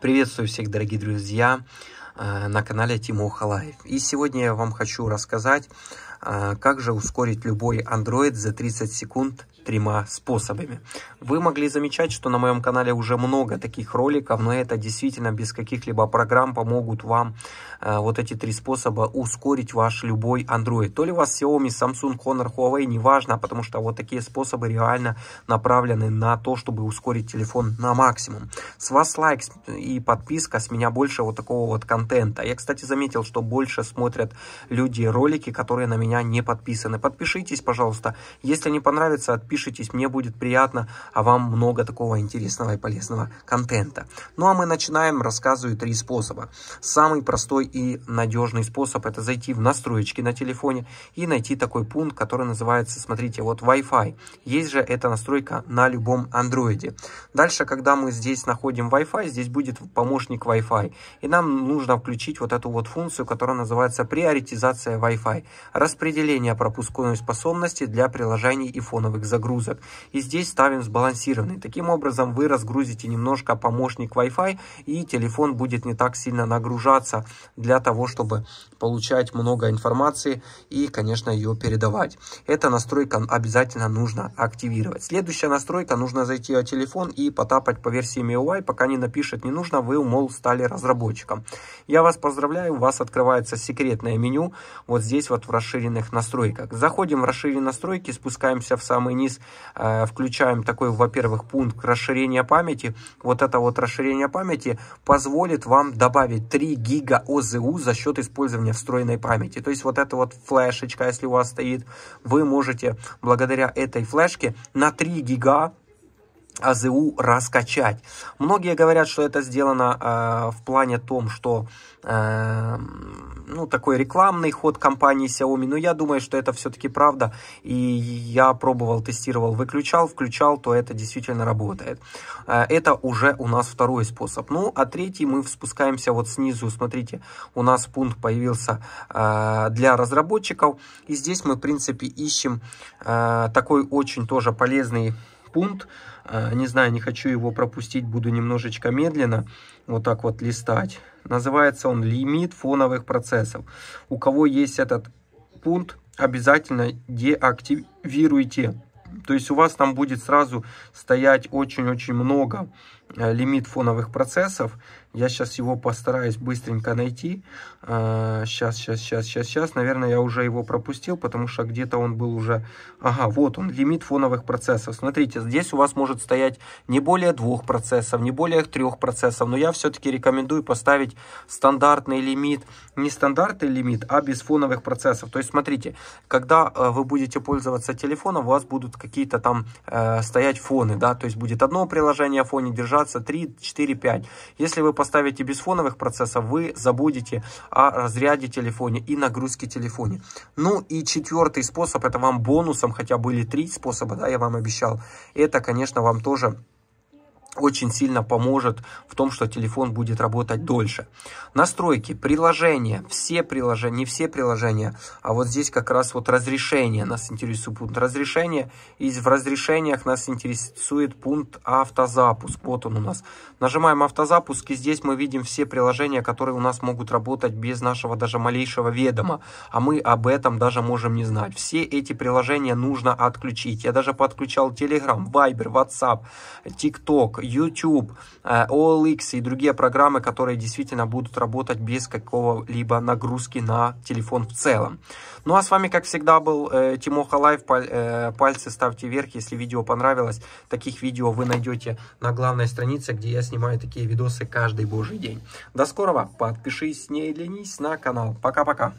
Приветствую всех, дорогие друзья, э, на канале Тимоха Лайф. И сегодня я вам хочу рассказать а как же ускорить любой Android за 30 секунд тремя способами. Вы могли замечать, что на моем канале уже много таких роликов, но это действительно без каких-либо программ помогут вам э, вот эти три способа ускорить ваш любой Android. То ли у вас Xiaomi, Samsung, Honor, Huawei, неважно, потому что вот такие способы реально направлены на то, чтобы ускорить телефон на максимум. С вас лайк и подписка, с меня больше вот такого вот контента. Я, кстати, заметил, что больше смотрят люди ролики, которые на меня меня не подписаны. Подпишитесь, пожалуйста. Если не понравится, отпишитесь, мне будет приятно, а вам много такого интересного и полезного контента. Ну а мы начинаем, рассказываю три способа. Самый простой и надежный способ это зайти в настройки на телефоне и найти такой пункт, который называется, смотрите, вот Wi-Fi. Есть же эта настройка на любом андроиде. Дальше, когда мы здесь находим Wi-Fi, здесь будет помощник Wi-Fi. И нам нужно включить вот эту вот функцию, которая называется приоритизация Wi-Fi. Распределение распределение пропускной способности для приложений и фоновых загрузок. И здесь ставим сбалансированный. Таким образом вы разгрузите немножко помощник Wi-Fi и телефон будет не так сильно нагружаться для того, чтобы получать много информации и, конечно, ее передавать. Эта настройка обязательно нужно активировать. Следующая настройка, нужно зайти в телефон и потапать по версии MIUI, пока не напишет не нужно, вы, мол, стали разработчиком. Я вас поздравляю, у вас открывается секретное меню, вот здесь вот в расширенном расширенных настройках. Заходим в расширенные настройки, спускаемся в самый низ, э, включаем такой, во-первых, пункт расширения памяти. Вот это вот расширение памяти позволит вам добавить 3 гига ОЗУ за счет использования встроенной памяти. То есть вот эта вот флешечка, если у вас стоит, вы можете благодаря этой флешке на 3 гига АЗУ раскачать. Многие говорят, что это сделано э, в плане том, что э, ну, такой рекламный ход компании Xiaomi, но я думаю, что это все-таки правда, и я пробовал, тестировал, выключал, включал, то это действительно работает. Э, это уже у нас второй способ. Ну, а третий мы спускаемся вот снизу, смотрите, у нас пункт появился э, для разработчиков, и здесь мы, в принципе, ищем э, такой очень тоже полезный пункт. А, не знаю, не хочу его пропустить, буду немножечко медленно вот так вот листать. Называется он «Лимит фоновых процессов». У кого есть этот пункт, обязательно деактивируйте. То есть у вас там будет сразу стоять очень-очень много э, лимит фоновых процессов. Я сейчас его постараюсь быстренько найти. Сейчас, а, сейчас, сейчас, сейчас, сейчас. Наверное, я уже его пропустил, потому что где-то он был уже... Ага, вот он, лимит фоновых процессов. Смотрите, здесь у вас может стоять не более двух процессов, не более трех процессов. Но я все-таки рекомендую поставить стандартный лимит. Не стандартный лимит, а без фоновых процессов. То есть, смотрите, когда э, вы будете пользоваться телефоном, у вас будут какие-то там э, стоять фоны, да, то есть будет одно приложение в фоне держаться, 3, 4, 5. Если вы поставите без фоновых процессов, вы забудете о разряде телефона и нагрузке телефона. Ну и четвертый способ, это вам бонусом, хотя были три способа, да, я вам обещал, это, конечно, вам тоже очень сильно поможет в том, что телефон будет работать дольше. Настройки, приложения, все приложения, не все приложения, а вот здесь как раз вот разрешение нас интересует пункт разрешения. И в разрешениях нас интересует пункт автозапуск. Вот он у нас. Нажимаем автозапуск и здесь мы видим все приложения, которые у нас могут работать без нашего даже малейшего ведома. А мы об этом даже можем не знать. Все эти приложения нужно отключить. Я даже подключал Telegram, Viber, WhatsApp, TikTok, YouTube, OLX э, и другие программы, которые действительно будут работать без какого-либо нагрузки на телефон в целом. Ну а с вами, как всегда, был э, Тимоха Лайв. Паль, э, пальцы ставьте вверх, если видео понравилось. Таких видео вы найдете на главной странице, где я снимаю такие видосы каждый божий день. До скорого. Подпишись, не ленись на канал. Пока-пока.